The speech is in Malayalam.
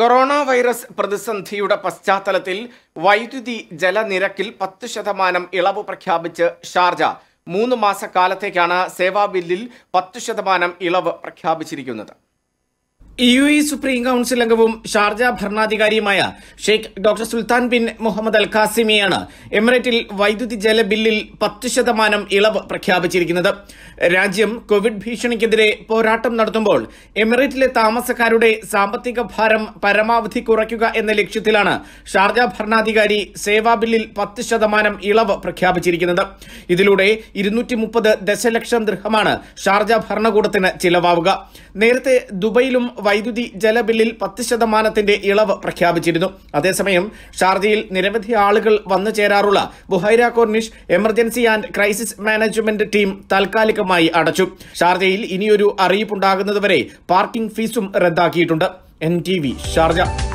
കൊറോണ വൈറസ് പ്രതിസന്ധിയുടെ പശ്ചാത്തലത്തിൽ വൈദ്യുതി ജലനിരക്കിൽ പത്ത് ശതമാനം ഇളവ് പ്രഖ്യാപിച്ച് ഷാർജ മൂന്ന് മാസക്കാലത്തേക്കാണ് സേവാ ബില്ലിൽ പത്ത് ശതമാനം ഇളവ് പ്രഖ്യാപിച്ചിരിക്കുന്നത് യു ഇ സുപ്രീം കൌൺസിൽ അംഗവും ഷാർജ ഭരണാധികാരിയുമായ Sheikh doctor Sultan bin Muhammad Al ഖാസിമിയാണ് എമിറേറ്റിൽ വൈദ്യുതി ജല ബില്ലിൽ പത്ത് ശതമാനം ഇളവ് പ്രഖ്യാപിച്ചിരിക്കുന്നത് രാജ്യം കോവിഡ് ഭീഷണിക്കെതിരെ പോരാട്ടം നടത്തുമ്പോൾ എമിറേറ്റിലെ താമസക്കാരുടെ സാമ്പത്തിക ഭാരം പരമാവധി കുറയ്ക്കുക എന്ന ലക്ഷ്യത്തിലാണ് ഷാർജ ഭരണാധികാരി സേവാ ബില്ലിൽ പത്ത് ശതമാനം ഇളവ് പ്രഖ്യാപിച്ചിരിക്കുന്നത് ഇതിലൂടെ ഇരുന്നൂറ്റി മുപ്പത് ദശലക്ഷം ദൃഹമാണ് ഷാർജ ഭരണകൂടത്തിന് ചിലവാവുക നേരത്തെ ദുബൈയിലും വൈദ്യുതി ജല ബില്ലിൽ പത്ത് ശതമാനത്തിന്റെ ഇളവ് പ്രഖ്യാപിച്ചിരുന്നു അതേസമയം ഷാർജയിൽ നിരവധി ആളുകൾ വന്നു ചേരാറുള്ള Buhaira corniche emergency and crisis management team താൽക്കാലികമായി അടച്ചു ഷാർജയിൽ ഇനിയൊരു അറിയിപ്പുണ്ടാകുന്നതുവരെ പാർക്കിംഗ് ഫീസും റദ്ദാക്കിയിട്ടുണ്ട് എൻ ടി വി ഷാർജ